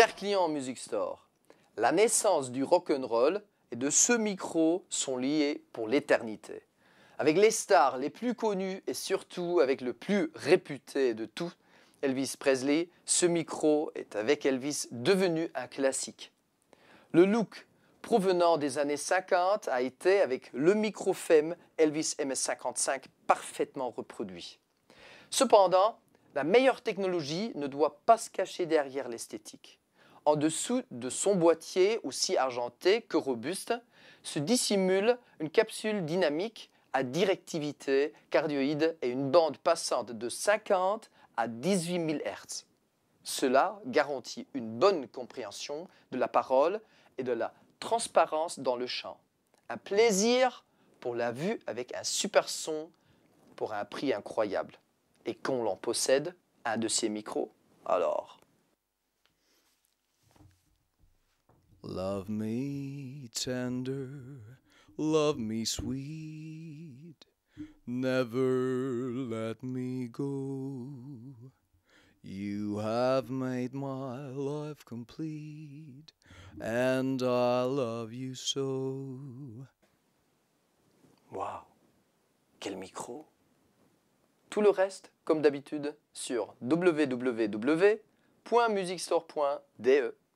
Chers clients en Music Store, la naissance du rock'n'roll et de ce micro sont liés pour l'éternité. Avec les stars les plus connues et surtout avec le plus réputé de tous, Elvis Presley, ce micro est avec Elvis devenu un classique. Le look provenant des années 50 a été avec le micro femme Elvis MS-55 parfaitement reproduit. Cependant, la meilleure technologie ne doit pas se cacher derrière l'esthétique en dessous de son boîtier aussi argenté que robuste, se dissimule une capsule dynamique à directivité cardioïde et une bande passante de 50 à 18 000 Hz. Cela garantit une bonne compréhension de la parole et de la transparence dans le champ. Un plaisir pour la vue avec un super son pour un prix incroyable. Et qu'on l'en possède, un de ces micros, alors Love me tender, love me sweet, never let me go. You have made my life complete, and I love you so. Wow, Quel micro! Tout le reste, comme d'habitude, sur www.musicstore.de.